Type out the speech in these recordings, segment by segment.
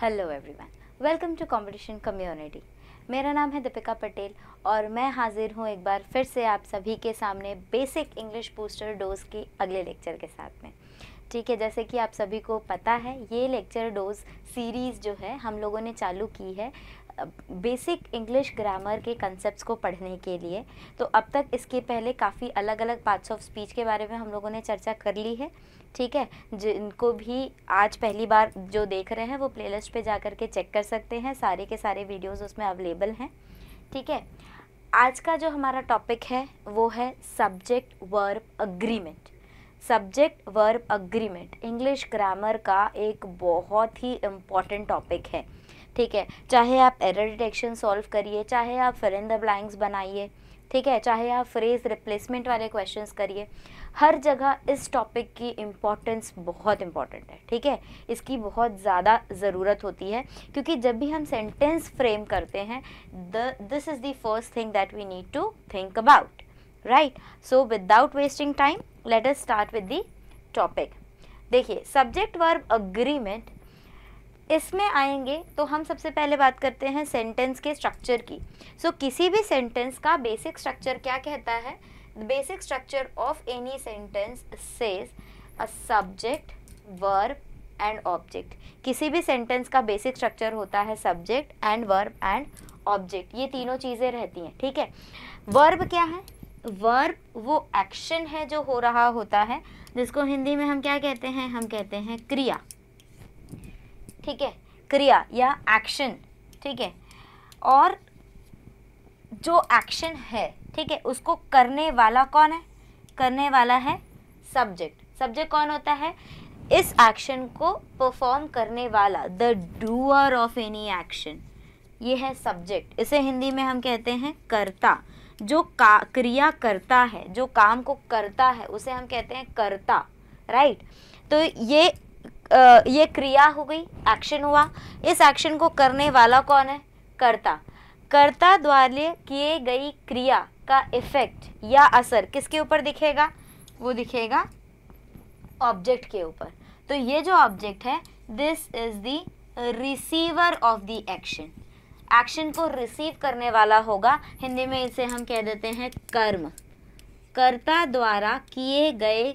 Hello everyone welcome to competition community मेरा नाम है दीपिका पटेल और मैं हाजिर हूँ एक बार फिर से आप सभी के सामने बेसिक इंग्लिश बूस्टर डोज के अगले लेक्चर के साथ में ठीक है जैसे कि आप सभी को पता है ये लेक्चर डोज सीरीज़ जो है हम लोगों ने चालू की है बेसिक इंग्लिश ग्रामर के कंसेप्ट को पढ़ने के लिए तो अब तक इसके पहले काफ़ी अलग अलग पार्ट्स ऑफ स्पीच के बारे में हम लोगों ने चर्चा कर ली है ठीक है जिनको भी आज पहली बार जो देख रहे हैं वो प्लेलिस्ट पे जा करके चेक कर सकते हैं सारे के सारे वीडियोस उसमें अवेलेबल हैं ठीक है आज का जो हमारा टॉपिक है वो है subject verb agreement subject verb agreement English grammar का एक बहुत ही इम्पॉर्टेंट टॉपिक है ठीक है चाहे आप एरर डिटेक्शन सॉल्व करिए चाहे आप फिर इन द ब्लैंक्स बनाइए ठीक है चाहे आप फ्रेज रिप्लेसमेंट वाले क्वेश्चन करिए हर जगह इस टॉपिक की इम्पॉर्टेंस बहुत इम्पॉर्टेंट है ठीक है इसकी बहुत ज़्यादा ज़रूरत होती है क्योंकि जब भी हम सेंटेंस फ्रेम करते हैं the this is the first thing that we need to think about right so without wasting time let us start with the topic देखिए सब्जेक्ट वर्ब अग्रीमेंट इसमें आएंगे तो हम सबसे पहले बात करते हैं सेंटेंस के स्ट्रक्चर की सो so, किसी भी सेंटेंस का बेसिक स्ट्रक्चर क्या कहता है basic structure of any sentence says a subject verb and object किसी भी सेंटेंस का बेसिक स्ट्रक्चर होता है subject and verb and object ये तीनों चीज़ें रहती हैं ठीक है वर्ब क्या है वर्ब वो एक्शन है जो हो रहा होता है जिसको हिंदी में हम क्या कहते हैं हम कहते हैं क्रिया ठीक है क्रिया या एक्शन ठीक है और जो एक्शन है ठीक है उसको करने वाला कौन है करने वाला है सब्जेक्ट सब्जेक्ट कौन होता है इस एक्शन को परफॉर्म करने वाला the doer of any action ये है सब्जेक्ट इसे हिंदी में हम कहते हैं कर्ता जो का क्रिया करता है जो काम को करता है उसे हम कहते हैं कर्ता राइट right? तो ये ये क्रिया हो गई एक्शन हुआ इस एक्शन को करने वाला कौन है कर्ता कर्ता द्वारा किए गई क्रिया का इफेक्ट या असर किसके ऊपर दिखेगा वो दिखेगा ऑब्जेक्ट के ऊपर तो ये जो ऑब्जेक्ट है this is the receiver of the action action को रिसीव करने वाला होगा हिंदी में इसे हम कह देते हैं कर्म कर्ता द्वारा किए गए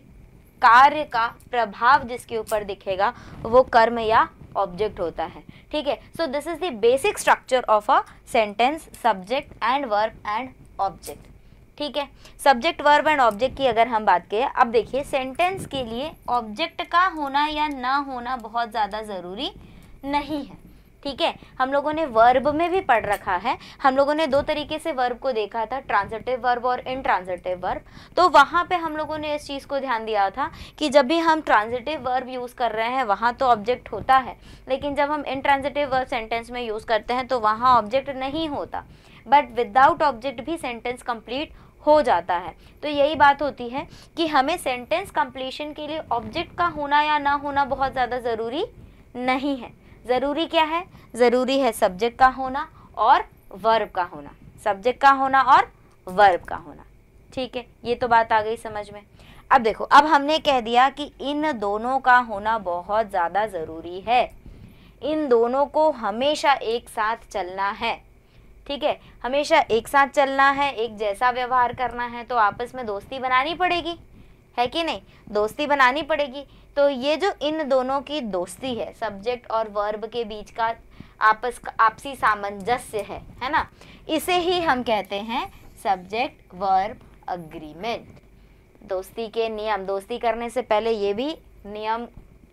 कार्य का प्रभाव जिसके ऊपर दिखेगा वो कर्म या ऑब्जेक्ट होता है ठीक है so this is the basic structure of a sentence subject and verb and object ठीक है सब्जेक्ट वर्ब एंड ऑब्जेक्ट की अगर हम बात करें अब देखिए सेंटेंस के लिए ऑब्जेक्ट का होना या ना होना बहुत ज़्यादा ज़रूरी नहीं है ठीक है हम लोगों ने वर्ब में भी पढ़ रखा है हम लोगों ने दो तरीके से वर्ब को देखा था ट्रांजिटिव वर्ब और इनट्रांजिटिव वर्ब तो वहाँ पे हम लोगों ने इस चीज़ को ध्यान दिया था कि जब भी हम ट्रांजिटिव वर्ब यूज़ कर रहे हैं वहाँ तो ऑब्जेक्ट होता है लेकिन जब हम इनट्रांजिटिव वर्ब सेंटेंस में यूज़ करते हैं तो वहाँ ऑब्जेक्ट नहीं होता बट विदाउट ऑब्जेक्ट भी सेंटेंस कम्प्लीट हो जाता है तो यही बात होती है कि हमें सेंटेंस कंप्लीशन के लिए ऑब्जेक्ट का होना या ना होना बहुत ज़्यादा ज़रूरी नहीं है ज़रूरी क्या है ज़रूरी है सब्जेक्ट का होना और वर्ब का होना सब्जेक्ट का होना और वर्ब का होना ठीक है ये तो बात आ गई समझ में अब देखो अब हमने कह दिया कि इन दोनों का होना बहुत ज़्यादा ज़रूरी है इन दोनों को हमेशा एक साथ चलना है ठीक है हमेशा एक साथ चलना है एक जैसा व्यवहार करना है तो आपस में दोस्ती बनानी पड़ेगी है कि नहीं दोस्ती बनानी पड़ेगी तो ये जो इन दोनों की दोस्ती है सब्जेक्ट और वर्ब के बीच का आपस आपसी सामंजस्य है है ना इसे ही हम कहते हैं सब्जेक्ट वर्ब अग्रीमेंट दोस्ती के नियम दोस्ती करने से पहले ये भी नियम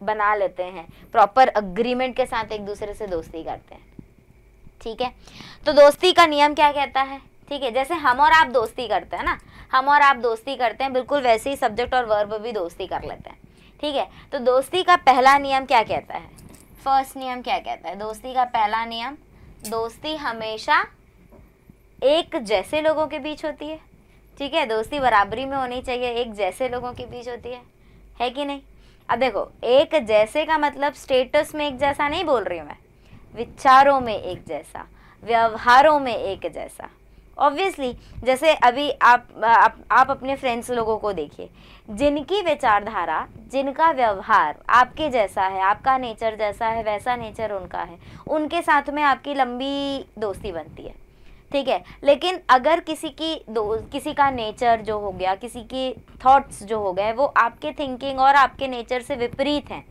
बना लेते हैं प्रॉपर अग्रीमेंट के साथ एक दूसरे से दोस्ती करते हैं ठीक है तो दोस्ती का नियम क्या कहता है ठीक है जैसे हम और आप दोस्ती करते हैं ना हम और आप दोस्ती करते हैं बिल्कुल वैसे ही सब्जेक्ट और वर्ब भी दोस्ती कर लेते हैं ठीक है तो दोस्ती का पहला नियम क्या कहता है फर्स्ट नियम क्या कहता है दोस्ती का पहला नियम दोस्ती हमेशा एक जैसे लोगों के बीच होती है ठीक है दोस्ती बराबरी में होनी चाहिए एक जैसे लोगों के बीच होती है है कि नहीं अब देखो एक जैसे का मतलब स्टेटस में एक जैसा नहीं बोल रही हूँ मैं विचारों में एक जैसा व्यवहारों में एक जैसा ऑब्वियसली जैसे अभी आप आप, आप अपने फ्रेंड्स लोगों को देखिए जिनकी विचारधारा जिनका व्यवहार आपके जैसा है आपका नेचर जैसा है वैसा नेचर उनका है उनके साथ में आपकी लंबी दोस्ती बनती है ठीक है लेकिन अगर किसी की दो किसी का नेचर जो हो गया किसी की थॉट्स जो हो गए वो आपके थिंकिंग और आपके नेचर से विपरीत हैं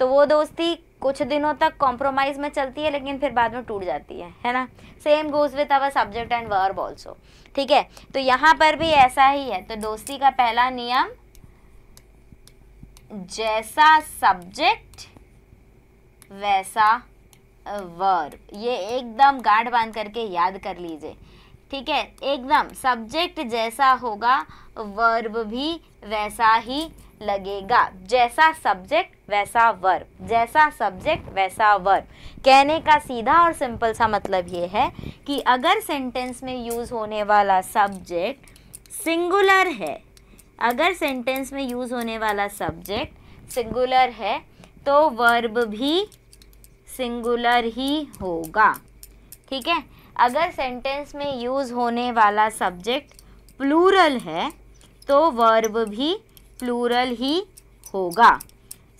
तो वो दोस्ती कुछ दिनों तक कॉम्प्रोमाइज़ में चलती है लेकिन फिर बाद में टूट जाती है है ना same goes with our subject and verb also ठीक है तो यहाँ पर भी ऐसा ही है तो दोस्ती का पहला नियम जैसा सब्जेक्ट वैसा वर्ब ये एकदम गांठ बांध करके याद कर लीजिए ठीक है एकदम सब्जेक्ट जैसा होगा वर्ब भी वैसा ही लगेगा जैसा सब्जेक्ट वैसा वर्ब जैसा सब्जेक्ट वैसा वर्ब कहने का सीधा और सिंपल सा मतलब ये है कि अगर सेंटेंस में यूज़ होने वाला सब्जेक्ट सिंगुलर है अगर सेंटेंस में यूज़ होने वाला सब्जेक्ट सिंगुलर है तो वर्ब भी सिंगुलर ही होगा ठीक है अगर सेंटेंस में यूज़ होने वाला सब्जेक्ट प्लूरल है तो वर्ब भी प्लूरल ही होगा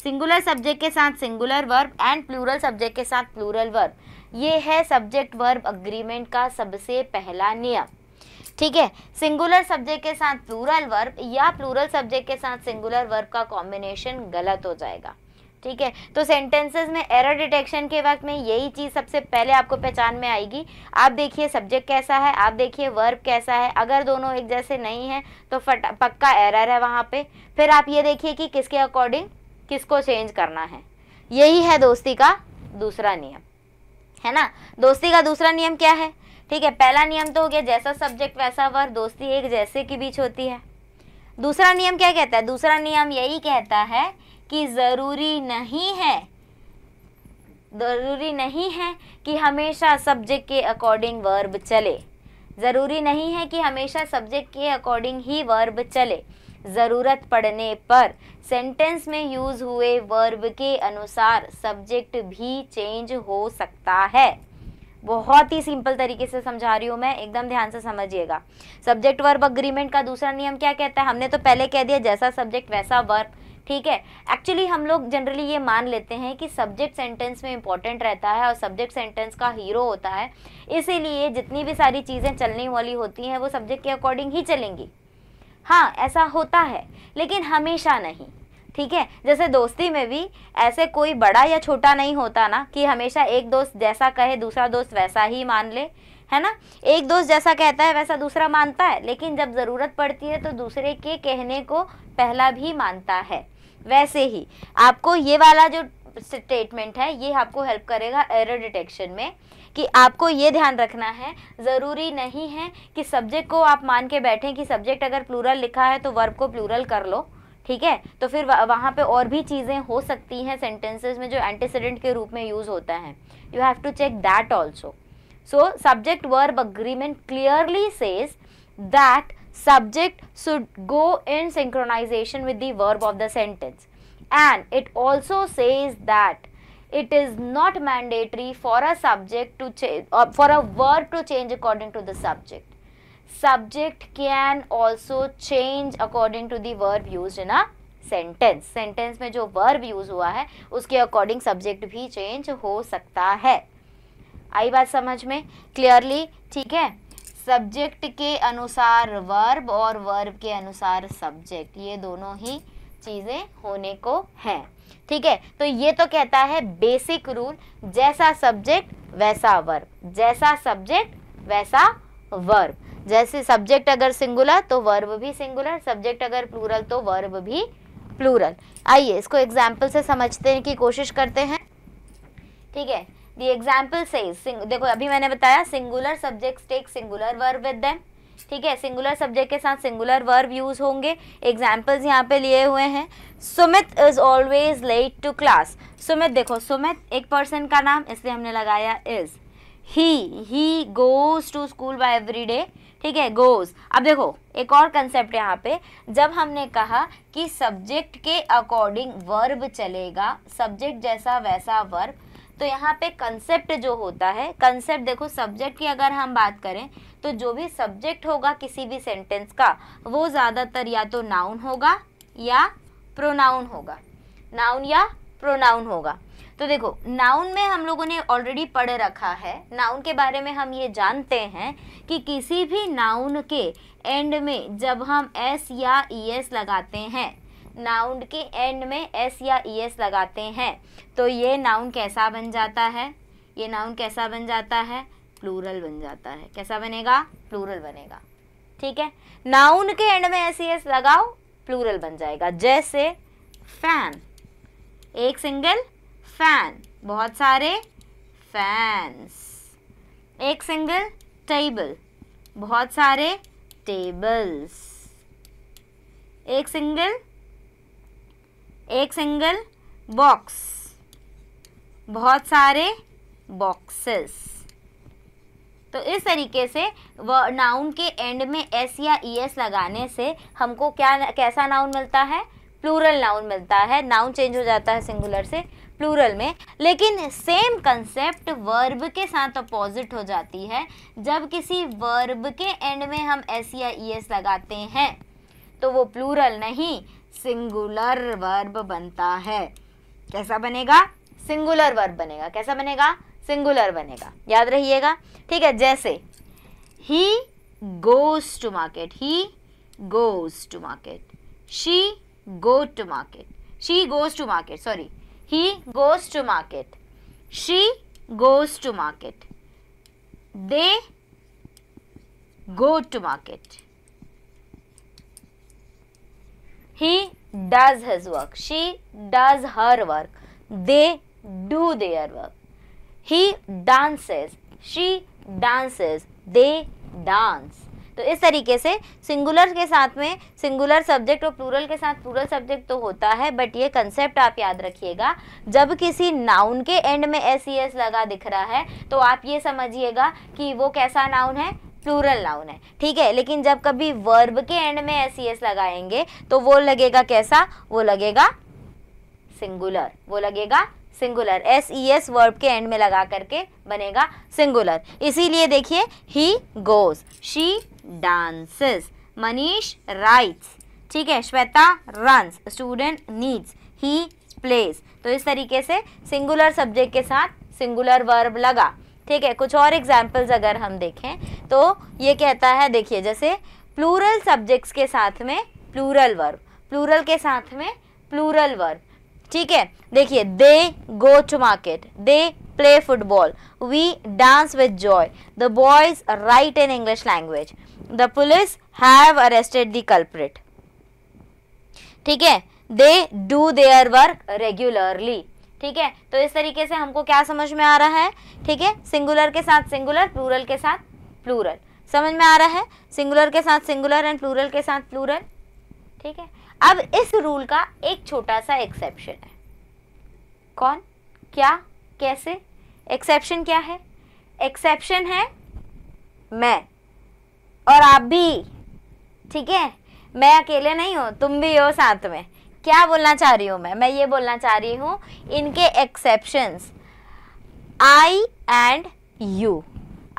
सिंगुलर सब्जेक्ट के साथ singular verb and plural subject के साथ प्लूरल वर्ब ये है सब्जेक्ट वर्ब अग्रीमेंट का सबसे पहला नियम ठीक है सिंगुलर सब्जेक्ट के साथ प्लूरल वर्ब या प्लूरल सब्जेक्ट के साथ सिंगुलर वर्ब का कॉम्बिनेशन गलत हो जाएगा ठीक है तो सेंटेंसेस में एरर डिटेक्शन के वक्त में यही चीज़ सबसे पहले आपको पहचान में आएगी आप देखिए सब्जेक्ट कैसा है आप देखिए वर्ब कैसा है अगर दोनों एक जैसे नहीं है तो फट पक्का एरर है वहाँ पे फिर आप ये देखिए कि किसके अकॉर्डिंग किसको चेंज करना है यही है दोस्ती का दूसरा नियम है ना दोस्ती का दूसरा नियम क्या है ठीक है पहला नियम तो हो गया जैसा सब्जेक्ट वैसा वर्ब दोस्ती एक जैसे के बीच होती है दूसरा नियम क्या कहता है दूसरा नियम यही कहता है कि ज़रूरी नहीं है ज़रूरी नहीं है कि हमेशा सब्जेक्ट के अकॉर्डिंग वर्ब चले ज़रूरी नहीं है कि हमेशा सब्जेक्ट के अकॉर्डिंग ही वर्ब चले ज़रूरत पड़ने पर सेंटेंस में यूज़ हुए वर्ब के अनुसार सब्जेक्ट भी चेंज हो सकता है बहुत ही सिंपल तरीके से समझा रही हूँ मैं एकदम ध्यान से समझिएगा सब्जेक्ट वर्ब अग्रीमेंट का दूसरा नियम क्या कहता है हमने तो पहले कह दिया जैसा सब्जेक्ट वैसा वर्ब ठीक है एक्चुअली हम लोग जनरली ये मान लेते हैं कि सब्जेक्ट सेंटेंस में इंपॉर्टेंट रहता है और सब्जेक्ट सेंटेंस का हीरो होता है इसीलिए जितनी भी सारी चीज़ें चलने वाली होती हैं वो सब्जेक्ट के अकॉर्डिंग ही चलेंगी हाँ ऐसा होता है लेकिन हमेशा नहीं ठीक है जैसे दोस्ती में भी ऐसे कोई बड़ा या छोटा नहीं होता ना कि हमेशा एक दोस्त जैसा कहे दूसरा दोस्त वैसा ही मान ले है ना एक दोस्त जैसा कहता है वैसा दूसरा मानता है लेकिन जब ज़रूरत पड़ती है तो दूसरे के कहने को पहला भी मानता है वैसे ही आपको ये वाला जो स्टेटमेंट है ये आपको हेल्प करेगा एरर डिटेक्शन में कि आपको ये ध्यान रखना है ज़रूरी नहीं है कि सब्जेक्ट को आप मान के बैठें कि सब्जेक्ट अगर प्लूरल लिखा है तो वर्ब को प्लूरल कर लो ठीक है तो फिर वहाँ पे और भी चीज़ें हो सकती हैं सेंटेंसेस में जो एंटीसीडेंट के रूप में यूज़ होता है you have to check that also so subject verb agreement clearly says that subject should go in synchronization with the verb of the sentence and it also says that it is not mandatory for a subject to change for a verb to change according to the subject subject can also change according to the verb used in a sentence sentence mein jo verb use hua hai uske according subject bhi change ho sakta hai aayi baat samajh mein clearly theek hai subject के अनुसार verb और verb के अनुसार subject ये दोनों ही चीज़ें होने को है ठीक है तो ये तो कहता है बेसिक रूल जैसा सब्जेक्ट वैसा वर्ब जैसा सब्जेक्ट वैसा वर्ब जैसे सब्जेक्ट अगर सिंगुलर तो वर्ब भी सिंगुलर सब्जेक्ट अगर प्लूरल तो वर्ब भी प्लूरल आइए इसको एग्जाम्पल से समझते की कोशिश करते हैं ठीक है दी एग्जाम्पल से देखो अभी मैंने बताया singular subject take singular verb with them ठीक है सिंगुलर सब्जेक्ट के साथ सिंगुलर वर्ब यूज होंगे एग्जाम्पल्स यहाँ पे लिए हुए हैं Sumit is always late to class Sumit देखो सुमित एक पर्सन का नाम इसलिए हमने लगाया is he he goes to school by every day ठीक है गोज अब देखो एक और कंसेप्ट यहाँ पे जब हमने कहा कि सब्जेक्ट के अकॉर्डिंग वर्ब चलेगा सब्जेक्ट जैसा वैसा वर्ब तो यहाँ पे कंसेप्ट जो होता है कंसेप्ट देखो सब्जेक्ट की अगर हम बात करें तो जो भी सब्जेक्ट होगा किसी भी सेंटेंस का वो ज़्यादातर या तो नाउन होगा या प्रोनाउन होगा नाउन या प्रोनाउन होगा तो देखो नाउन में हम लोगों ने ऑलरेडी पढ़ रखा है नाउन के बारे में हम ये जानते हैं कि किसी भी नाउन के एंड में जब हम एस या ई एस लगाते हैं नाउन के एंड में एस या ई e एस लगाते हैं तो ये नाउन कैसा बन जाता है ये नाउन कैसा बन जाता है प्लूरल बन जाता है कैसा बनेगा प्लूरल बनेगा ठीक है नाउन के एंड में एस ई एस लगाओ प्लूरल बन जाएगा जैसे फैन एक सिंगल फैन बहुत सारे फैंस एक सिंगल टेबल बहुत सारे टेबल्स एक सिंगल एक सिंगल बॉक्स बहुत सारे बॉक्सेस तो इस तरीके से नाउन के एंड में एस या ई एस लगाने से हमको क्या कैसा नाउन मिलता है प्लूरल नाउन मिलता है नाउन चेंज हो जाता है सिंगुलर से प्लूरल में लेकिन सेम कंसेप्ट वर्ब के साथ अपोजिट हो जाती है जब किसी वर्ब के एंड में हम एस या ई एस लगाते हैं तो वो प्लूरल नहीं सिंगुलर वर्ब बनता है कैसा बनेगा सिंगुलर वर्ब बनेगा कैसा बनेगा सिंगुलर बनेगा याद रहिएगा ठीक है जैसे he goes to market he goes to market she go to market she goes to market sorry he goes to market she goes to market they go to market he does his work she does her work they do their work he dances she dances they dance तो इस तरीके से singular के साथ में singular subject और plural के साथ प्लूरल सब्जेक्ट तो होता है बट ये कंसेप्ट आप याद रखिएगा जब किसी नाउन के एंड में एस ई एस लगा दिख रहा है तो आप ये समझिएगा कि वो कैसा नाउन है प्लूरल नाउन है ठीक है लेकिन जब कभी वर्ब के एंड में एस ई एस लगाएंगे तो वो लगेगा कैसा वो लगेगा सिंगुलर वो लगेगा singular S E S verb के एंड में लगा करके बनेगा सिंगुलर इसीलिए देखिए he goes she dances Manish writes ठीक है Shweta runs student needs he plays तो इस तरीके से सिंगुलर सब्जेक्ट के साथ सिंगुलर वर्ब लगा ठीक है कुछ और एग्जाम्पल्स अगर हम देखें तो ये कहता है देखिए जैसे प्लूरल सब्जेक्ट्स के साथ में प्लूरल वर्ब प्लूरल के साथ में प्लूरल वर्ब ठीक है देखिए they go to market they play football we dance with joy the boys right in English language the police have arrested the culprit ठीक है they do their work regularly ठीक है तो इस तरीके से हमको क्या समझ में आ रहा है ठीक है सिंगुलर के साथ सिंगुलर प्लूरल के साथ प्लूरल समझ में आ रहा है सिंगुलर के साथ सिंगुलर एंड प्लूरल के साथ प्लूरल ठीक है अब इस रूल का एक छोटा सा एक्सेप्शन है कौन क्या कैसे एक्सेप्शन क्या है एक्सेप्शन है मैं और आप भी ठीक है मैं अकेले नहीं हूँ तुम भी हो साथ में क्या बोलना चाह रही हूँ मैं मैं ये बोलना चाह रही हूँ इनके exceptions I and you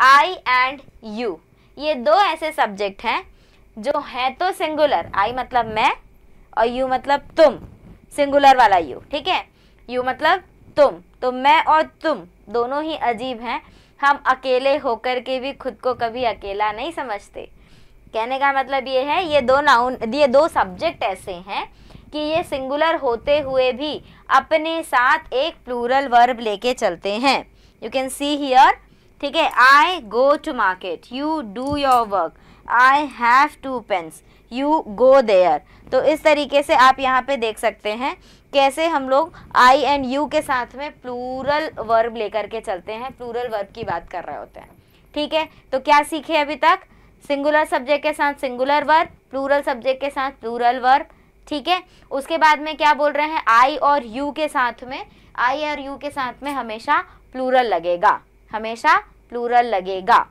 I and you ये दो ऐसे सब्जेक्ट हैं जो हैं तो सिंगुलर आई मतलब मैं और यू मतलब तुम सिंगुलर वाला यू ठीक है यू मतलब तुम तो मैं और तुम दोनों ही अजीब हैं हम अकेले होकर के भी खुद को कभी अकेला नहीं समझते कहने का मतलब ये है ये दो नाउन ये दो सब्जेक्ट ऐसे हैं कि ये सिंगुलर होते हुए भी अपने साथ एक प्लूरल वर्ब लेके चलते हैं यू कैन सी हियर ठीक है I go to market you do your work I have two pens you go there तो इस तरीके से आप यहाँ पे देख सकते हैं कैसे हम लोग आई एंड यू के साथ में प्लूरल वर्ब लेकर के चलते हैं प्लूरल वर्ब की बात कर रहे होते हैं ठीक है तो क्या सीखे अभी तक सिंगुलर सब्जेक्ट के साथ सिंगुलर वर्ब प्लूरल सब्जेक्ट के साथ प्लूरल वर्ब ठीक है उसके बाद में क्या बोल रहे हैं आई और यू के साथ में आई और यू के साथ में हमेशा प्लूरल लगेगा हमेशा प्लूरल लगेगा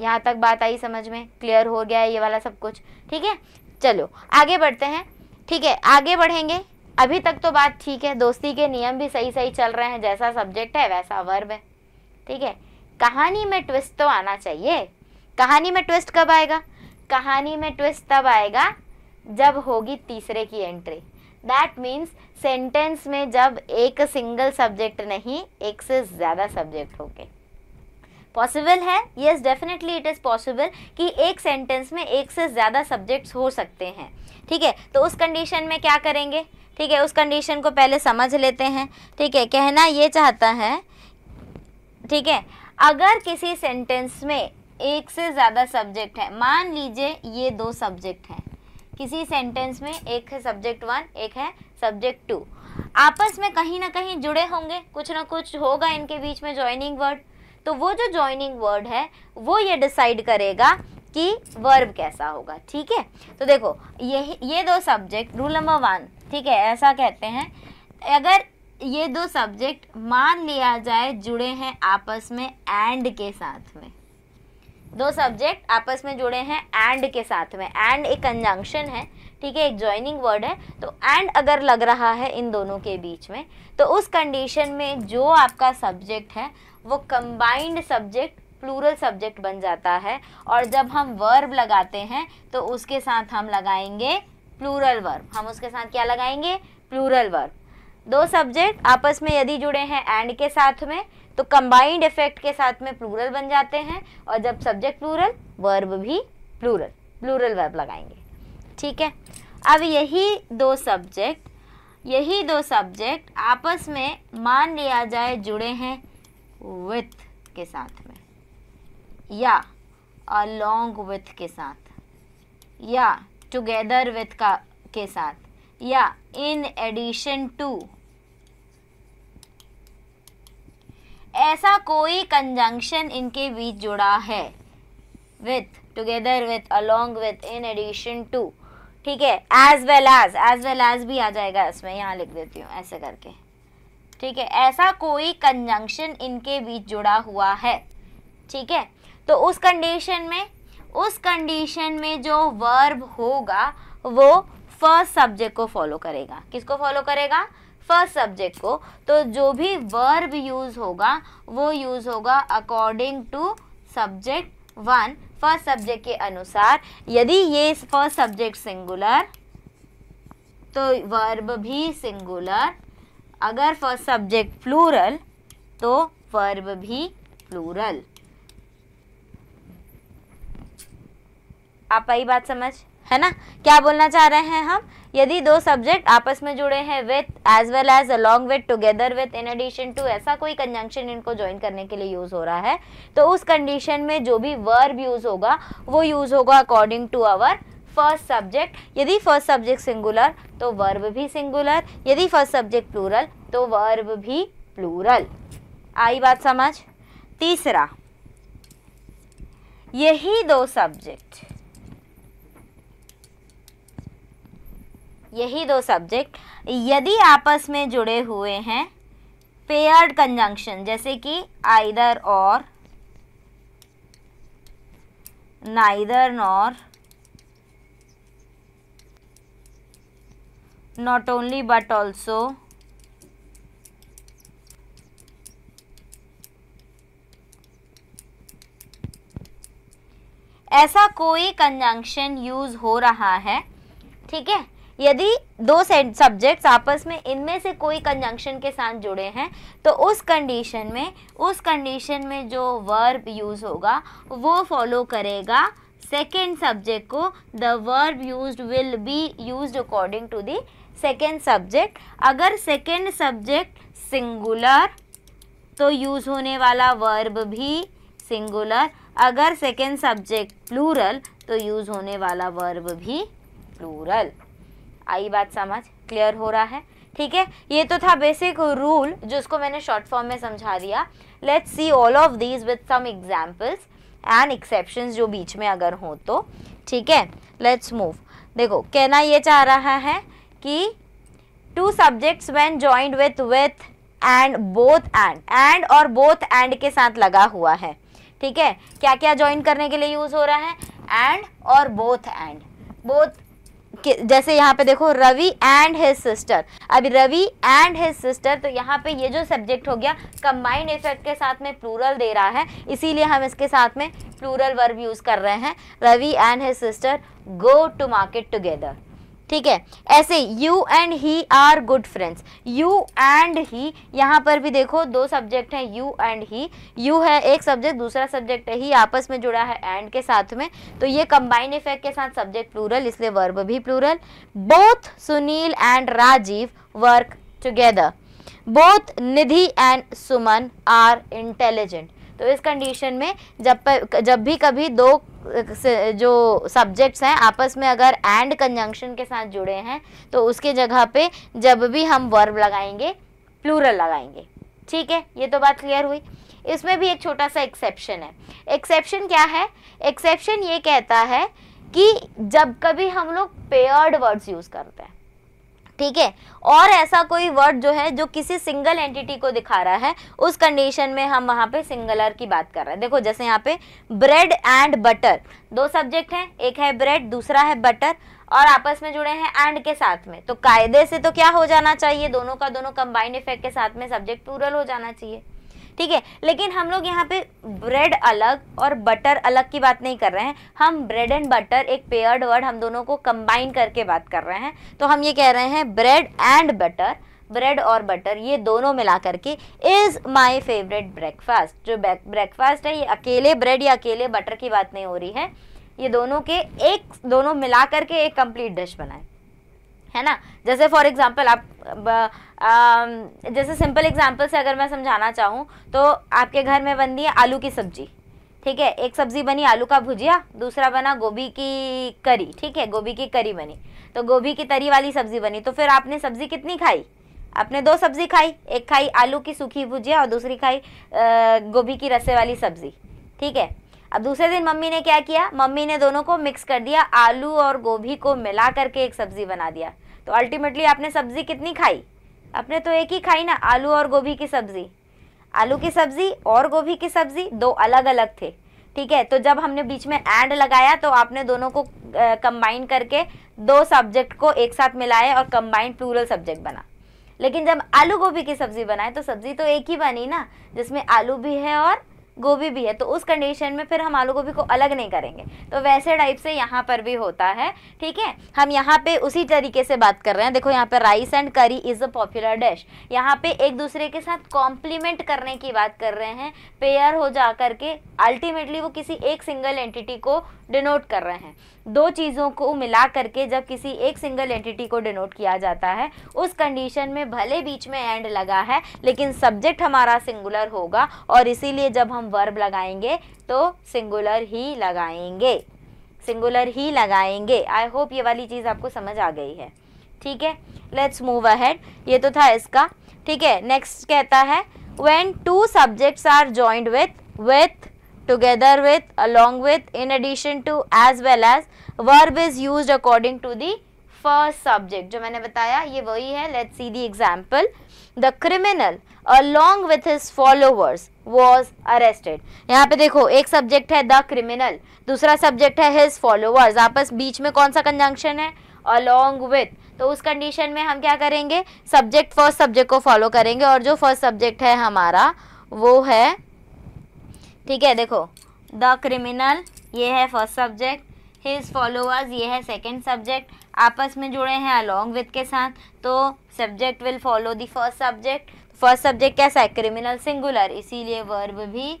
यहाँ तक बात आई समझ में क्लियर हो गया है ये वाला सब कुछ ठीक है चलो आगे बढ़ते हैं ठीक है आगे बढ़ेंगे अभी तक तो बात ठीक है दोस्ती के नियम भी सही सही चल रहे हैं जैसा सब्जेक्ट है वैसा वर्ब है ठीक है कहानी में ट्विस्ट तो आना चाहिए कहानी में ट्विस्ट कब आएगा कहानी में ट्विस्ट तब आएगा जब होगी तीसरे की एंट्री दैट मीन्स सेंटेंस में जब एक सिंगल सब्जेक्ट नहीं एक से ज़्यादा सब्जेक्ट गए पॉसिबल है yes definitely it is possible कि एक सेंटेंस में एक से ज़्यादा सब्जेक्ट्स हो सकते हैं ठीक है तो उस कंडीशन में क्या करेंगे ठीक है उस कंडीशन को पहले समझ लेते हैं ठीक है कहना ये चाहता है ठीक है अगर किसी सेंटेंस में एक से ज़्यादा सब्जेक्ट है मान लीजिए ये दो सब्जेक्ट हैं किसी सेंटेंस में एक है सब्जेक्ट वन एक है सब्जेक्ट टू आपस में कहीं ना कहीं जुड़े होंगे कुछ ना कुछ होगा इनके बीच में ज्वाइनिंग वर्ड तो वो जो ज्वाइनिंग वर्ड है वो ये डिसाइड करेगा कि वर्ब कैसा होगा ठीक है तो देखो ये ये दो सब्जेक्ट रूल नंबर वन ठीक है ऐसा कहते हैं अगर ये दो सब्जेक्ट मान लिया जाए जुड़े हैं आपस में एंड के साथ में दो सब्जेक्ट आपस में जुड़े हैं एंड के साथ में एंड एक कंजंक्शन है ठीक है एक ज्वाइनिंग वर्ड है तो एंड अगर लग रहा है इन दोनों के बीच में तो उस कंडीशन में जो आपका सब्जेक्ट है वो कंबाइंड सब्जेक्ट प्लूरल सब्जेक्ट बन जाता है और जब हम वर्ब लगाते हैं तो उसके साथ हम लगाएंगे प्लूरल वर्ब हम उसके साथ क्या लगाएंगे प्लूरल वर्ब दो सब्जेक्ट आपस में यदि जुड़े हैं एंड के साथ में तो कंबाइंड इफेक्ट के साथ में प्लूरल बन जाते हैं और जब सब्जेक्ट प्लूरल वर्ब भी प्लूरल प्लूरल वर्ब लगाएंगे ठीक है अब यही दो सब्जेक्ट यही दो सब्जेक्ट आपस में मान लिया जाए जुड़े हैं विथ के साथ में या अलोंग विथ के साथ या टुगेदर विथ का के साथ या इन एडिशन टू ऐसा कोई कंजंक्शन इनके बीच जुड़ा है with together with along with in addition to ठीक है as well as as well as भी आ जाएगा इसमें यहाँ लिख देती हूँ ऐसे करके ठीक है ऐसा कोई कंजंक्शन इनके बीच जुड़ा हुआ है ठीक है तो उस कंडीशन में उस कंडीशन में जो वर्ब होगा वो फर्स्ट सब्जेक्ट को फॉलो करेगा किसको फॉलो करेगा फर्स्ट सब्जेक्ट को तो जो भी वर्ब यूज़ होगा वो यूज़ होगा according to subject one first subject के अनुसार यदि ये फर्स्ट सब्जेक्ट सिंगुलर तो वर्ब भी सिंगुलर अगर फर्स्ट सब्जेक्ट प्लूरल तो वर्ब भी प्लूरल आप आई बात समझ है ना क्या बोलना चाह रहे हैं हम यदि दो सब्जेक्ट आपस में जुड़े हैं with as well as along with together with in addition to ऐसा कोई कंजंक्शन इनको ज्वाइन करने के लिए यूज़ हो रहा है तो उस कंडीशन में जो भी वर्ब यूज़ होगा वो यूज़ होगा according to our first subject यदि फर्स्ट सब्जेक्ट सिंगुलर तो वर्ब भी सिंगुलर यदि फर्स्ट सब्जेक्ट प्लूरल तो वर्ब भी प्लूरल आई बात समझ तीसरा यही दो सब्जेक्ट यही दो सब्जेक्ट यदि आपस में जुड़े हुए हैं पेयर्ड कंजंक्शन जैसे कि आइदर और neither nor not only but also ऐसा कोई कंजंक्शन यूज हो रहा है ठीक है यदि दो सब्जेक्ट्स आपस में इनमें से कोई कंजंक्शन के साथ जुड़े हैं तो उस कंडीशन में उस कंडीशन में जो वर्ब यूज़ होगा वो फॉलो करेगा सेकेंड सब्जेक्ट को the verb use will be use according to the second subject अगर सेकेंड सब्जेक्ट सिंगुलर तो यूज़ होने वाला वर्ब भी सिंगुलर अगर सेकेंड सब्जेक्ट प्लूरल तो यूज़ होने वाला वर्ब भी प्लूरल आई बात समझ क्लियर हो रहा है ठीक है ये तो था बेसिक रूल जिसको मैंने शॉर्ट फॉर्म में समझा दिया let's see all of these with some examples and exception जो बीच में अगर हो तो ठीक है लेट्स मूव देखो कहना ये चाह रहा है कि two subjects when joint with with and both and and और बोथ एंड के साथ लगा हुआ है ठीक है क्या क्या ज्वाइन करने के लिए यूज़ हो रहा है एंड और बोथ एंड बोथ जैसे यहाँ पे देखो रवि एंड हिज सिस्टर अभी रवि एंड हिज सिस्टर तो यहाँ पे ये जो सब्जेक्ट हो गया कंबाइंड इफेक्ट के साथ में प्लूरल दे रहा है इसीलिए हम इसके साथ में प्लूरल वर्ब यूज़ कर रहे हैं Ravi and his sister go to market together ठीक है ऐसे you and he are good friends you and he यहाँ पर भी देखो दो सब्जेक्ट हैं यू एंड ही यू है एक सब्जेक्ट दूसरा सब्जेक्ट है ही आपस में जुड़ा है एंड के साथ में तो ये कंबाइन इफेक्ट के साथ सब्जेक्ट प्लूरल इसलिए वर्ब भी plural both Sunil and Rajiv work together both Nidhi and Suman are intelligent तो इस कंडीशन में जब जब भी कभी दो जो सब्जेक्ट्स हैं आपस में अगर एंड कंजंक्शन के साथ जुड़े हैं तो उसके जगह पे जब भी हम वर्ब लगाएंगे प्लूरल लगाएंगे ठीक है ये तो बात क्लियर हुई इसमें भी एक छोटा सा एक्सेप्शन है एक्सेप्शन क्या है एक्सेप्शन ये कहता है कि जब कभी हम लोग पेयर्ड वर्ड्स यूज़ करते हैं ठीक है और ऐसा कोई वर्ड जो है जो किसी सिंगल एंटिटी को दिखा रहा है उस कंडीशन में हम वहाँ पे सिंगलर की बात कर रहे हैं देखो जैसे यहाँ पे ब्रेड एंड बटर दो सब्जेक्ट हैं एक है ब्रेड दूसरा है बटर और आपस में जुड़े हैं एंड के साथ में तो कायदे से तो क्या हो जाना चाहिए दोनों का दोनों कंबाइंड इफेक्ट के साथ में सब्जेक्ट प्लूरल हो जाना चाहिए ठीक है लेकिन हम लोग यहाँ पे ब्रेड अलग और बटर अलग की बात नहीं कर रहे हैं हम ब्रेड एंड बटर एक पेयर्ड वर्ड हम दोनों को कंबाइन करके बात कर रहे हैं तो हम ये कह रहे हैं ब्रेड एंड बटर ब्रेड और बटर ये दोनों मिला करके इज़ माई फेवरेट ब्रेकफास्ट जो ब्रेकफास्ट है ये अकेले ब्रेड या अकेले बटर की बात नहीं हो रही है ये दोनों के एक दोनों मिला करके एक कंप्लीट डिश बनाए है ना जैसे फॉर एग्ज़ाम्पल आप जैसे सिंपल एग्जाम्पल से अगर मैं समझाना चाहूँ तो आपके घर में बन है आलू की सब्जी ठीक है एक सब्जी बनी आलू का भुजिया दूसरा बना गोभी की करी ठीक है गोभी की करी बनी तो गोभी की तरी वाली सब्जी बनी तो फिर आपने सब्जी कितनी खाई आपने दो सब्जी खाई एक खाई आलू की सूखी भुजिया और दूसरी खाई गोभी की रसे वाली सब्जी ठीक है अब दूसरे दिन मम्मी ने क्या किया मम्मी ने दोनों को मिक्स कर दिया आलू और गोभी को मिला करके एक सब्ज़ी बना दिया तो अल्टीमेटली आपने सब्ज़ी कितनी खाई आपने तो एक ही खाई ना आलू और गोभी की सब्ज़ी आलू की सब्ज़ी और गोभी की सब्ज़ी दो अलग अलग थे ठीक है तो जब हमने बीच में एंड लगाया तो आपने दोनों को कंबाइन करके दो सब्जेक्ट को एक साथ मिलाए और कंबाइंड प्लूरल सब्जेक्ट बना लेकिन जब आलू गोभी की सब्ज़ी बनाए तो सब्ज़ी तो एक ही बनी ना जिसमें आलू भी है और गोभी भी है तो उस कंडीशन में फिर हम आलू गोभी को अलग नहीं करेंगे तो वैसे टाइप से यहाँ पर भी होता है ठीक है हम यहाँ पे उसी तरीके से बात कर रहे हैं देखो यहाँ पे rice and curry is a popular dish यहाँ पे एक दूसरे के साथ कॉम्प्लीमेंट करने की बात कर रहे हैं पेयर हो जा करके अल्टीमेटली वो किसी एक सिंगल एंटिटी को डिनोट कर रहे हैं दो चीज़ों को मिला करके जब किसी एक सिंगल एंटिटी को डिनोट किया जाता है उस कंडीशन में भले बीच में एंड लगा है लेकिन सब्जेक्ट हमारा सिंगुलर होगा और इसीलिए जब हम वर्ब लगाएंगे तो सिंगुलर ही लगाएंगे सिंगुलर ही लगाएंगे आई होप ये वाली चीज़ आपको समझ आ गई है ठीक है लेट्स मूव अहेड ये तो था इसका ठीक है नेक्स्ट कहता है when two subjects are joined with with together with, along with, in addition to, as well as verb is used according to the first subject. jo maine bataya ye wahi hai let's see the example. The criminal along with his followers was arrested. yahan pe dekho ek subject hai the criminal, dusra subject hai his followers. aapas beech mein kaun sa conjunction hai along with तो उस condition में हम क्या करेंगे subject first subject को follow करेंगे और जो फर्स्ट सब्जेक्ट है हमारा वो है ठीक है देखो द क्रिमिनल ये है फर्स्ट सब्जेक्ट हिज फॉलोअर्स ये है सेकेंड सब्जेक्ट आपस में जुड़े हैं अलॉन्ग विद के साथ तो subject will follow the first subject first subject कैसा है क्रिमिनल सिंगुलर इसीलिए वर्ब भी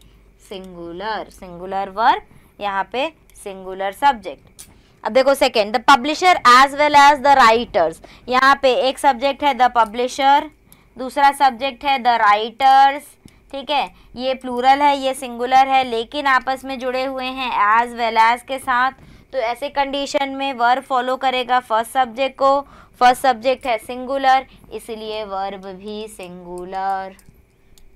सिंगुलर सिंगुलर वर्ब यहाँ पे सिंगुलर सब्जेक्ट अब देखो second the publisher as well as the writers यहाँ पे एक सब्जेक्ट है द पब्लिशर दूसरा सब्जेक्ट है द राइटर्स ठीक है ये प्लूरल है ये सिंगुलर है लेकिन आपस में जुड़े हुए हैं एज वेल एज के साथ तो ऐसे कंडीशन में वर्ब फॉलो करेगा फर्स्ट सब्जेक्ट को फर्स्ट सब्जेक्ट है सिंगुलर इसलिए वर्ब भी सिंगुलर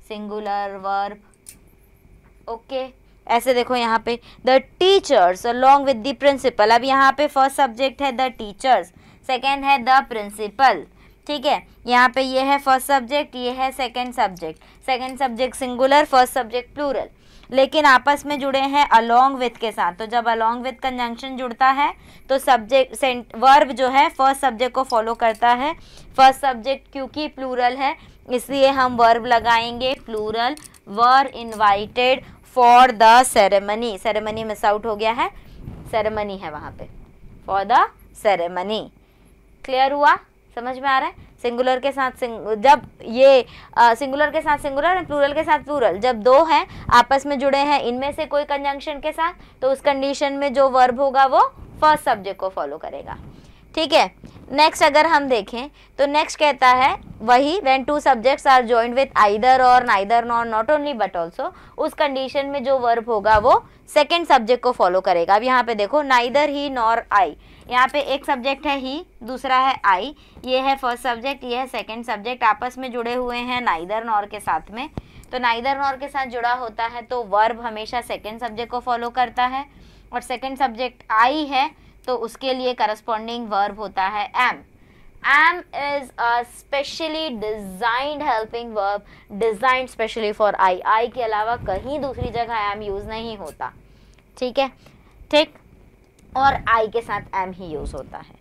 सिंगुलर वर्ब ओके ऐसे देखो यहाँ पे the teachers along with the principal अब यहाँ पे फर्स्ट सब्जेक्ट है द टीचर्स सेकेंड है द प्रिंसिपल ठीक है यहाँ पे ये है फर्स्ट सब्जेक्ट ये है second subject second subject singular first subject plural लेकिन आपस में जुड़े हैं अलोंग विथ के साथ तो जब अलोंग विथ कंजंक्शन जुड़ता है तो सब्जेक्ट वर्ब जो है फर्स्ट सब्जेक्ट को फॉलो करता है फर्स्ट सब्जेक्ट क्योंकि प्लूरल है इसलिए हम वर्ब लगाएंगे plural were invited for the ceremony ceremony miss out हो गया है सेरेमनी है वहाँ पे फॉर द सेरेमनी क्लियर हुआ समझ में आ रहा है सिंगुलर के साथ जब ये सिंगुलर के साथ सिंगुलर एंड प्लूरल के साथ प्लूरल जब दो हैं आपस में जुड़े हैं इनमें से कोई कंजंक्शन के साथ तो उस कंडीशन में जो वर्ब होगा वो फर्स्ट सब्जेक्ट को फॉलो करेगा ठीक है नेक्स्ट अगर हम देखें तो नेक्स्ट कहता है वही when two subjects are joint with either और neither nor not only but also उस कंडीशन में जो वर्ब होगा वो सेकेंड सब्जेक्ट को फॉलो करेगा अब यहाँ पे देखो नाइदर ही नॉर आई यहाँ पे एक सब्जेक्ट है ही दूसरा है आई ये है फर्स्ट सब्जेक्ट ये है सेकंड सब्जेक्ट आपस में जुड़े हुए हैं नाइदर नॉर के साथ में तो नाइदर नॉर के साथ जुड़ा होता है तो वर्ब हमेशा सेकंड सब्जेक्ट को फॉलो करता है और सेकंड सब्जेक्ट आई है तो उसके लिए करस्पॉन्डिंग वर्ब होता है am am is a specially designed helping verb designed specially for I I के अलावा कहीं दूसरी जगह एम यूज़ नहीं होता ठीक है ठीक और आई के साथ एम ही यूज होता है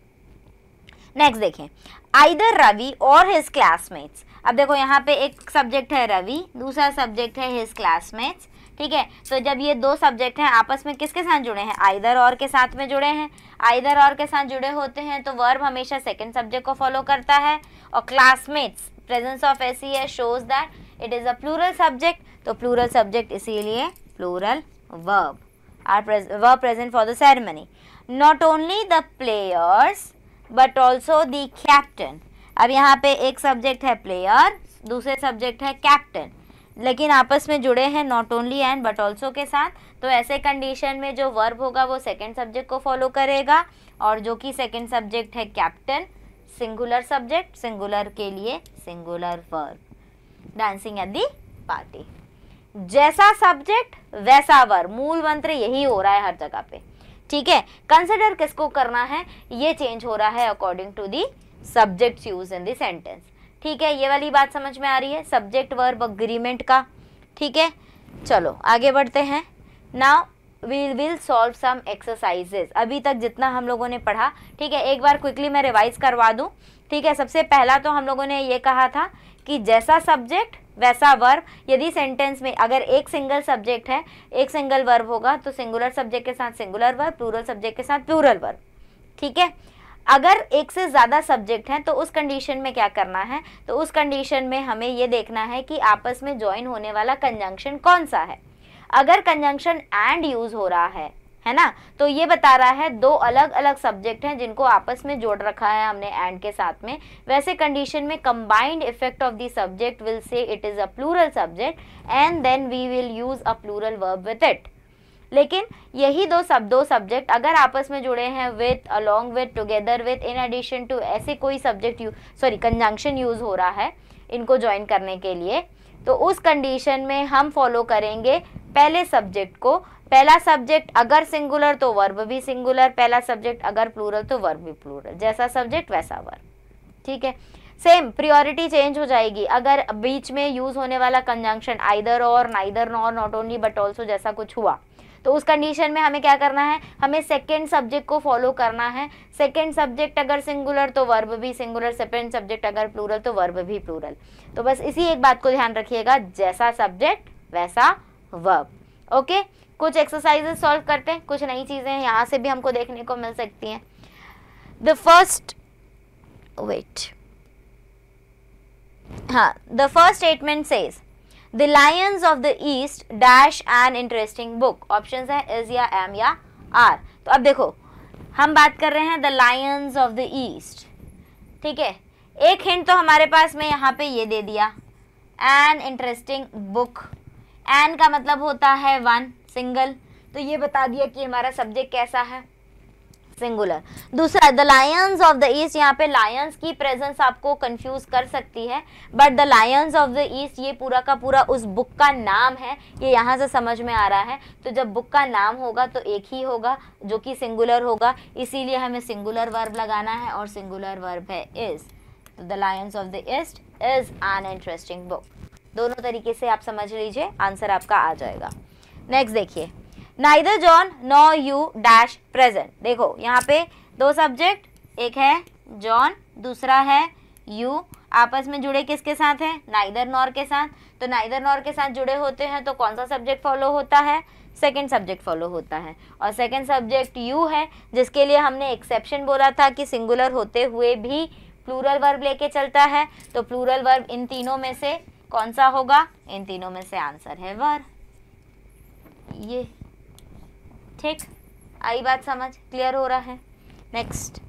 नेक्स्ट देखें आइदर रवि और हिज क्लासमेट्स अब देखो यहाँ पे एक सब्जेक्ट है रवि दूसरा सब्जेक्ट है हिज क्लासमेट्स ठीक है तो जब ये दो सब्जेक्ट हैं आपस में किसके साथ जुड़े हैं आइदर और के साथ में जुड़े हैं आइदर और के साथ जुड़े होते हैं तो वर्ब हमेशा सेकेंड सब्जेक्ट को फॉलो करता है और classmates presence of S E shows that it is a plural subject तो प्लूरल सब्जेक्ट इसीलिए plural verb are verb present for the ceremony not only the players but also the captain अब यहाँ पे एक subject है player दूसरे subject है captain लेकिन आपस में जुड़े हैं not only and but also के साथ तो ऐसे कंडीशन में जो वर्ब होगा वो सेकेंड सब्जेक्ट को फॉलो करेगा और जो कि सेकेंड सब्जेक्ट है कैप्टन सिंगुलर सब्जेक्ट सिंगुलर के लिए singular verb dancing at the party जैसा सब्जेक्ट वैसा वर्ब मूल मंत्र यही हो रहा है हर जगह पे ठीक है कंसिडर किसको करना है ये चेंज हो रहा है according to the subject use in the sentence ठीक है ये वाली बात समझ में आ रही है सब्जेक्ट वर्ब अग्रीमेंट का ठीक है चलो आगे बढ़ते हैं now we will solve some exercises अभी तक जितना हम लोगों ने पढ़ा ठीक है एक बार क्विकली मैं रिवाइज करवा दूँ ठीक है सबसे पहला तो हम लोगों ने ये कहा था कि जैसा सब्जेक्ट वैसा वर्ब यदि सेंटेंस में अगर एक सिंगल सब्जेक्ट है एक सिंगल वर्ब होगा तो सिंगुलर सब्जेक्ट के साथ सिंगुलर वर्ब प्लूरल सब्जेक्ट के साथ प्लूरल वर्ब ठीक है अगर एक से ज़्यादा सब्जेक्ट हैं तो उस कंडीशन में क्या करना है तो उस कंडीशन में हमें ये देखना है कि आपस में ज्वाइन होने वाला कंजंक्शन कौन सा है अगर कंजंक्शन एंड यूज़ हो रहा है है ना तो ये बता रहा है दो अलग अलग सब्जेक्ट हैं जिनको आपस में जोड़ रखा है हमने एंड के साथ में वैसे कंडीशन में combined effect of the subject will say it is a plural subject and then we will use a plural verb with it लेकिन यही दो सब दो सब्जेक्ट अगर आपस में जुड़े हैं with along with together with in addition to ऐसे कोई subject you sorry conjunction use हो रहा है इनको ज्वाइन करने के लिए तो उस कंडीशन में हम फॉलो करेंगे पहले सब्जेक्ट को पहला सब्जेक्ट अगर सिंगुलर तो वर्ब भी सिंगुलर पहला सब्जेक्ट अगर प्लूरल तो वर्ब भी प्लूरल जैसा सब्जेक्ट वैसा वर्ब ठीक है सेम प्रियोरिटी चेंज हो जाएगी अगर बीच में यूज होने वाला कंजंक्शन आइदर और neither nor not only but also जैसा कुछ हुआ तो उस कंडीशन में हमें क्या करना है हमें सेकेंड सब्जेक्ट को फॉलो करना है सेकेंड सब्जेक्ट अगर सिंगुलर तो वर्ब भी सिंगुलर सेकेंड सब्जेक्ट अगर प्लूरल तो वर्ब भी प्लूरल तो बस इसी एक बात को ध्यान रखिएगा जैसा सब्जेक्ट वैसा वर्ब ओके कुछ एक्सरसाइजेस सॉल्व करते हैं कुछ नई चीज़ें यहाँ से भी हमको देखने को मिल सकती हैं द फर्स्ट वेट हाँ the first statement says the lions of the east dash an interesting book option है इज या एम या आर तो अब देखो हम बात कर रहे हैं the lions of the east ठीक है एक हिंट तो हमारे पास में यहाँ पे ये दे दिया एन इंटरेस्टिंग बुक एन का मतलब होता है वन सिंगल तो ये बता दिया कि हमारा सब्जेक्ट कैसा है सिंगुलर दूसरा the lions of the east यहाँ पे लायंस की प्रेजेंस आपको कंफ्यूज कर सकती है but the lions of the east ये पूरा का पूरा उस बुक का नाम है ये यहाँ से समझ में आ रहा है तो जब बुक का नाम होगा तो एक ही होगा जो कि सिंगुलर होगा इसीलिए हमें सिंगुलर वर्ब लगाना है और सिंगुलर वर्ब है इज तो the lions of the east is an interesting book दोनों तरीके से आप समझ लीजिए आंसर आपका आ जाएगा नेक्स्ट देखिए neither John nor you dash present देखो यहाँ पे दो सब्जेक्ट एक है जॉन दूसरा है यू आपस में जुड़े किसके साथ हैं नाइदर नॉर के साथ तो नाइदर नॉर के साथ जुड़े होते हैं तो कौन सा सब्जेक्ट फॉलो होता है सेकेंड सब्जेक्ट फॉलो होता है और सेकेंड सब्जेक्ट यू है जिसके लिए हमने एक्सेप्शन बोला था कि सिंगुलर होते हुए भी प्लूरल वर्ब लेके चलता है तो प्लूरल वर्ब इन तीनों में से कौन सा होगा इन तीनों में से आंसर है वर्ब ये ठीक आई बात समझ क्लियर हो रहा है next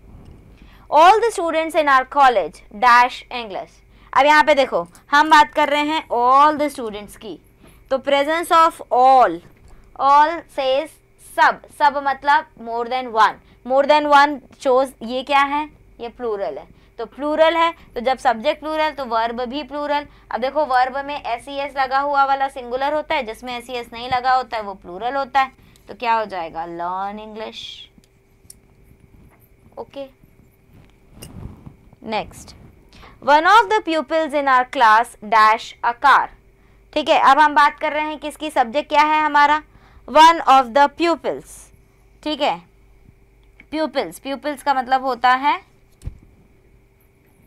all the students in our college dash English अब यहाँ पे देखो हम बात कर रहे हैं ऑल द स्टूडेंट्स की तो presence of all all says सब सब मतलब more than one more than one shows ये क्या है ये प्लूरल है तो प्लूरल है तो जब सब्जेक्ट प्लूरल तो वर्ब भी प्लूरल अब देखो वर्ब में एस ई एस लगा हुआ वाला सिंगुलर होता है जिसमें एस ई एस नहीं लगा होता है वो प्लूरल होता है तो क्या हो जाएगा learn English okay next one of the peoples in our class dash a ठीक है अब हम बात कर रहे हैं किसकी सब्जेक्ट क्या है हमारा वन ऑफ द प्यूपल्स ठीक है प्यूपल्स प्यूपल्स का मतलब होता है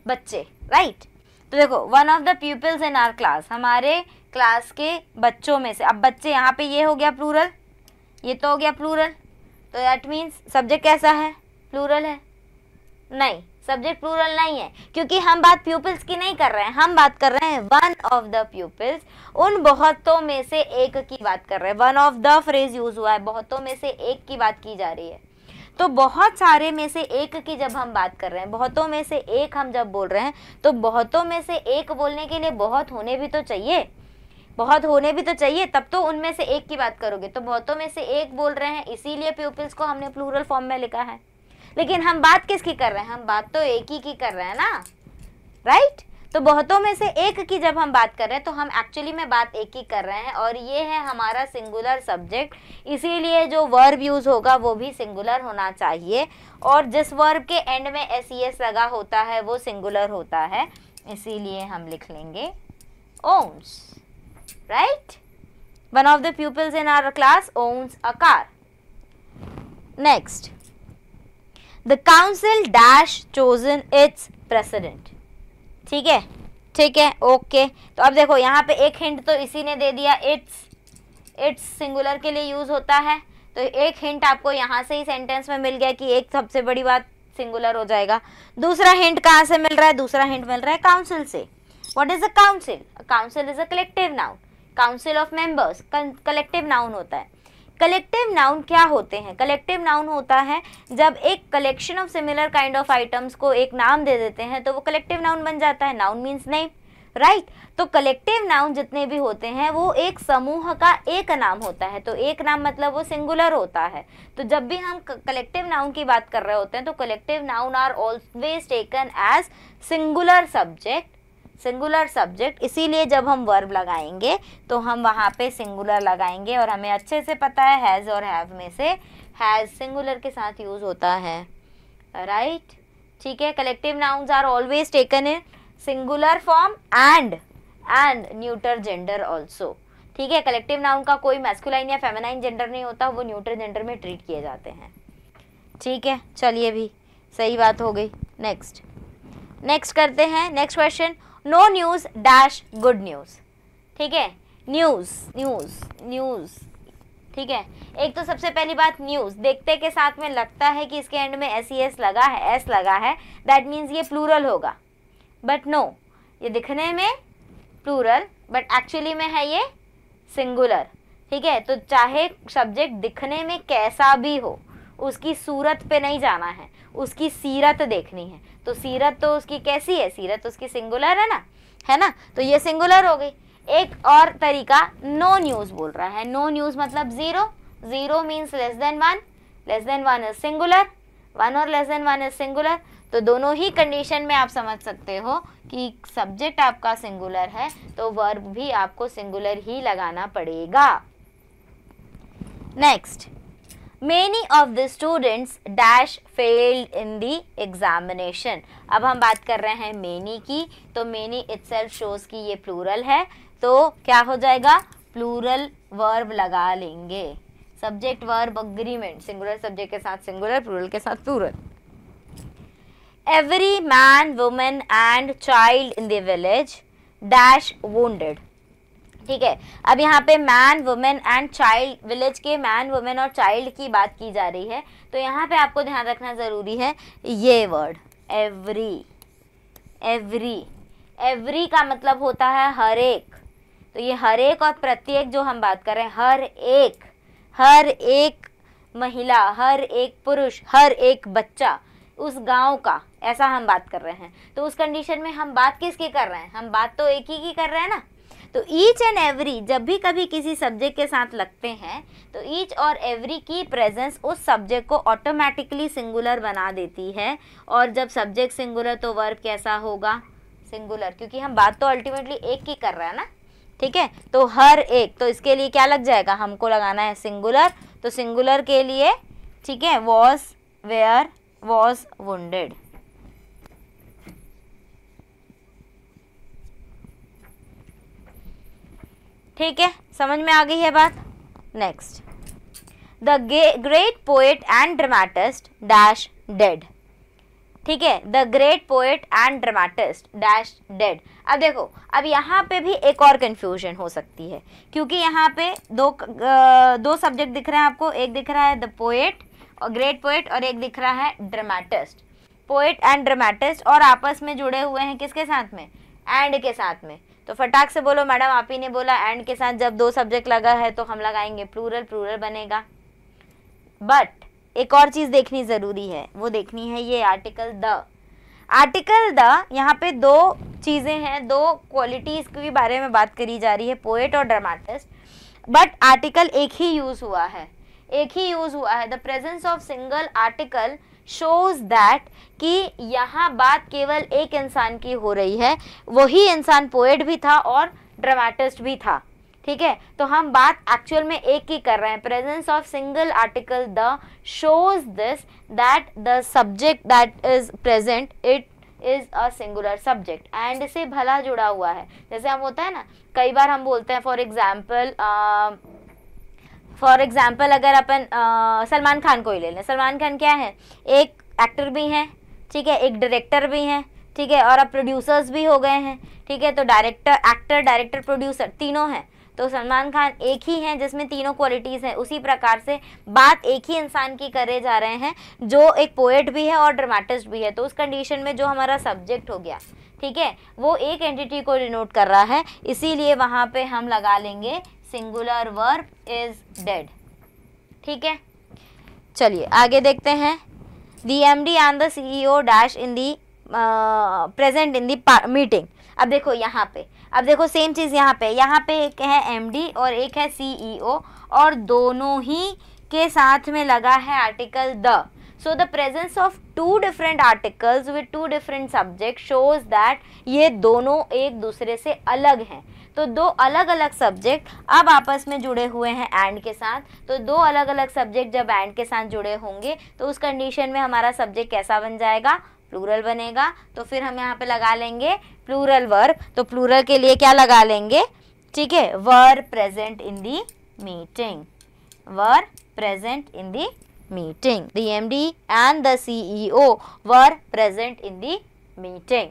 बच्चे राइट तो देखो one of the peoples in our class हमारे क्लास के बच्चों में से अब बच्चे यहाँ पे ये हो गया प्लूरल ये तो हो गया प्लूरल तो दैट मीन्स सब्जेक्ट कैसा है प्लूरल है नहीं सब्जेक्ट प्लूरल नहीं है क्योंकि हम बात प्यूपल्स की नहीं कर रहे हैं हम बात कर रहे हैं वन ऑफ द प्यूपल्स उन बहुतों में से एक की बात कर रहे हैं one of the phrase use हुआ है बहुतों में से एक की बात की जा रही है तो बहुत सारे में से एक की जब हम बात कर रहे हैं बहुतों में से एक हम जब बोल रहे हैं तो बहुतों में से एक बोलने के लिए बहुत होने भी तो चाहिए बहुत होने भी तो चाहिए तब तो उनमें से एक की बात करोगे तो बहुतों में से एक बोल रहे हैं इसीलिए प्यूपिल्स को हमने प्लूरल फॉर्म में लिखा है लेकिन हम बात किसकी कर रहे हैं हम बात तो एक ही की कर रहे हैं ना राइट right? तो बहुतों में से एक की जब हम बात कर रहे हैं तो हम एक्चुअली में बात एक ही कर रहे हैं और ये है हमारा सिंगुलर सब्जेक्ट इसीलिए जो वर्ब यूज़ होगा वो भी सिंगुलर होना चाहिए और जिस वर्ब के एंड में एस ई एस लगा होता है वो सिंगुलर होता है इसीलिए हम लिख लेंगे ओम्स right one of the peoples in our class ओम्स अकार next the council dash chosen its president ठीक है ठीक है ओके तो अब देखो यहाँ पे एक हिंट तो इसी ने दे दिया इट्स इट्स सिंगुलर के लिए यूज़ होता है तो एक हिंट आपको यहाँ से ही सेंटेंस में मिल गया कि एक सबसे बड़ी बात सिंगुलर हो जाएगा दूसरा हिंट कहाँ से मिल रहा है दूसरा हिंट मिल रहा है काउंसिल से what is a council council is a collective noun council of members collective noun होता है कलेक्टिव नाउन क्या होते हैं कलेक्टिव नाउन होता है जब एक collection of similar kind of items को एक नाम दे देते हैं तो वो कलेक्टिव नाउन बन जाता है noun means name right right. तो कलेक्टिव नाउन जितने भी होते हैं वो एक समूह का एक नाम होता है तो एक नाम मतलब वो सिंगुलर होता है तो जब भी हम कलेक्टिव नाउन की बात कर रहे होते हैं तो collective noun are always taken as singular subject singular subject इसीलिए जब हम वर्ब लगाएंगे तो हम वहाँ पे सिंगुलर लगाएंगे और हमें अच्छे से पता है हैज़ और हैव में से हैज़ सिंगुलर के साथ यूज़ होता है राइट right? ठीक है collective nouns are always taken in singular form and and neuter gender also ठीक है कलेक्टिव नाउन का कोई मैस्कुलाइन या फेमेनाइन जेंडर नहीं होता वो न्यूटर जेंडर में ट्रीट किए जाते हैं ठीक है चलिए भी सही बात हो गई नेक्स्ट नेक्स्ट करते हैं next question no news dash good news ठीक है न्यूज़ न्यूज़ न्यूज़ ठीक है एक तो सबसे पहली बात न्यूज़ देखते के साथ में लगता है कि इसके एंड में एस ई एस लगा है एस लगा है दैट मीन्स ये प्लूरल होगा बट नो ये दिखने में प्लूरल बट एक्चुअली में है ये सिंगुलर ठीक है तो चाहे सब्जेक्ट दिखने में कैसा भी हो उसकी सूरत पे नहीं जाना है उसकी सीरत देखनी है तो सीरत तो उसकी कैसी है सीरत तो उसकी सिंगुलर है ना है ना तो ये सिंगुलर हो गई एक और तरीका नो न्यूज़ बोल रहा है नो न्यूज़ मतलब zero zero means less than one less than one is singular one और less than one is singular तो दोनों ही कंडीशन में आप समझ सकते हो कि सब्जेक्ट आपका सिंगुलर है तो वर्ब भी आपको सिंगुलर ही लगाना पड़ेगा next many of the students dash failed in the examination अब हम बात कर रहे हैं many की तो many itself shows कि ये plural है तो क्या हो जाएगा plural verb लगा लेंगे subject verb agreement singular subject के साथ singular plural के साथ plural every man woman and child in the village dash wounded ठीक है अब यहाँ पे man women and child village के मैन वुमेन और चाइल्ड की बात की जा रही है तो यहाँ पे आपको ध्यान रखना ज़रूरी है ये वर्ड एवरी एवरी एवरी का मतलब होता है हर एक तो ये हर एक और प्रत्येक जो हम बात कर रहे हैं हर एक हर एक महिला हर एक पुरुष हर एक बच्चा उस गांव का ऐसा हम बात कर रहे हैं तो उस कंडीशन में हम बात किसकी कर रहे हैं हम बात तो एक ही की कर रहे हैं ना तो ईच एंड एवरी जब भी कभी किसी सब्जेक्ट के साथ लगते हैं तो ईच और एवरी की प्रेजेंस उस सब्जेक्ट को ऑटोमेटिकली सिंगुलर बना देती है और जब सब्जेक्ट सिंगुलर तो वर्ब कैसा होगा सिंगुलर क्योंकि हम बात तो अल्टीमेटली एक की कर रहे हैं ना ठीक है तो हर एक तो इसके लिए क्या लग जाएगा हमको लगाना है सिंगुलर तो सिंगुलर के लिए ठीक है वॉज वेयर वॉज वेड ठीक है समझ में आ गई है बात next the great poet and dramatist dash dead ठीक है the great poet and dramatist dash dead अब देखो अब यहाँ पे भी एक और कन्फ्यूजन हो सकती है क्योंकि यहाँ पे दो दो सब्जेक्ट दिख रहे हैं आपको एक दिख रहा है द पोएट और ग्रेट पोएट और एक दिख रहा है ड्रामाटिस्ट पोएट एंड ड्रामाटिस्ट और आपस में जुड़े हुए हैं किसके साथ में एंड के साथ में तो फटाक से बोलो मैडम आप ही ने बोला एंड के साथ जब दो सब्जेक्ट लगा है तो हम लगाएंगे प्लूरल प्लूरल बनेगा बट एक और चीज़ देखनी ज़रूरी है वो देखनी है ये आर्टिकल द आर्टिकल द यहाँ पे दो चीज़ें हैं दो क्वालिटीज़ के बारे में बात करी जा रही है पोएट और ड्रामाटिस्ट बट आर्टिकल एक ही यूज़ हुआ है एक ही यूज़ हुआ है the presence of single article shows that कि यहाँ बात केवल एक इंसान की हो रही है वही इंसान पोएट भी था और ड्रामेटिस्ट भी था ठीक है तो हम बात एक्चुअल में एक ही कर रहे हैं presence of single article the shows this that the subject that is present it is a singular subject and से भला जुड़ा हुआ है जैसे हम होता है ना कई बार हम बोलते हैं फॉर एग्जाम्पल फॉर एग्ज़ाम्पल अगर अपन सलमान खान को ही ले लें सलमान खान क्या है एक एक्टर भी हैं ठीक है एक डायरेक्टर भी हैं ठीक है और अब प्रोड्यूसर्स भी हो गए हैं ठीक है तो डायरेक्टर एक्टर डायरेक्टर प्रोड्यूसर तीनों हैं तो सलमान खान एक ही हैं जिसमें तीनों क्वालिटीज़ हैं उसी प्रकार से बात एक ही इंसान की करे जा रहे हैं जो एक पोएट भी है और ड्रामाटिस्ट भी है तो उस कंडीशन में जो हमारा सब्जेक्ट हो गया ठीक है वो एक एंटिटी को डिनोट कर रहा है इसीलिए वहाँ पे हम लगा लेंगे सिंगुलर वर्ब इज डेड ठीक है चलिए आगे देखते हैं the M D and the C O dash in the present in the meeting अब देखो यहाँ पे अब देखो सेम चीज़ यहाँ पे यहाँ पे एक है एम डी और एक है सी ई ओ और दोनों ही के साथ में लगा है article the so the presence of two different articles with two different subject shows that ये दोनों एक दूसरे से अलग हैं तो दो अलग अलग सब्जेक्ट अब आपस में जुड़े हुए हैं एंड के साथ तो दो अलग अलग सब्जेक्ट जब एंड के साथ जुड़े होंगे तो उस कंडीशन में हमारा सब्जेक्ट कैसा बन जाएगा प्लूरल बनेगा तो फिर हम यहाँ पे लगा लेंगे प्लूरल वर्ब तो प्लूरल के लिए क्या लगा लेंगे ठीक है were present in the meeting were in the meeting the M D and the CEO were present in the meeting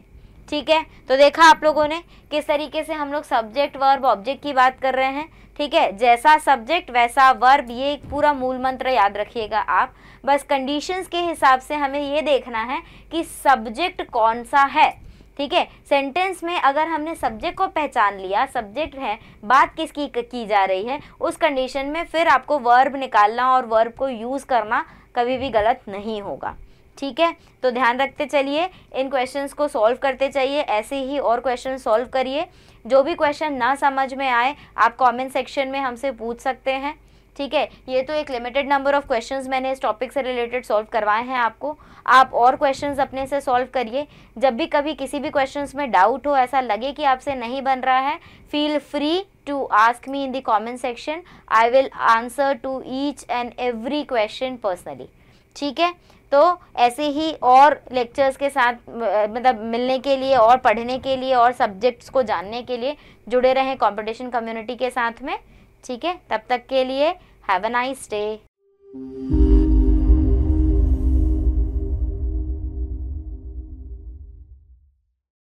ठीक है तो देखा आप लोगों ने किस तरीके से हम लोग सब्जेक्ट वर्ब ऑब्जेक्ट की बात कर रहे हैं ठीक है जैसा सब्जेक्ट वैसा वर्ब ये एक पूरा मूल मंत्र याद रखिएगा आप बस कंडीशंस के हिसाब से हमें ये देखना है कि सब्जेक्ट कौन सा है ठीक है सेंटेंस में अगर हमने सब्जेक्ट को पहचान लिया सब्जेक्ट है बात किसकी की जा रही है उस कंडीशन में फिर आपको वर्ब निकालना और वर्ब को यूज़ करना कभी भी गलत नहीं होगा ठीक है तो ध्यान रखते चलिए इन क्वेश्चंस को सॉल्व करते चाहिए ऐसे ही और क्वेश्चन सॉल्व करिए जो भी क्वेश्चन ना समझ में आए आप कमेंट सेक्शन में हमसे पूछ सकते हैं ठीक है ये तो एक लिमिटेड नंबर ऑफ क्वेश्चंस मैंने इस टॉपिक से रिलेटेड सॉल्व करवाए हैं आपको आप और क्वेश्चंस अपने से सॉल्व करिए जब भी कभी किसी भी क्वेश्चंस में डाउट हो ऐसा लगे कि आपसे नहीं बन रहा है feel free to ask me in the comment section I will answer to each and every question personally ठीक है तो ऐसे ही और लेक्चर्स के साथ मतलब मिलने के लिए और पढ़ने के लिए और सब्जेक्ट्स को जानने के लिए जुड़े रहें कंपटीशन कम्युनिटी के साथ में ठीक है तब तक के लिए हैव अ नाइस डे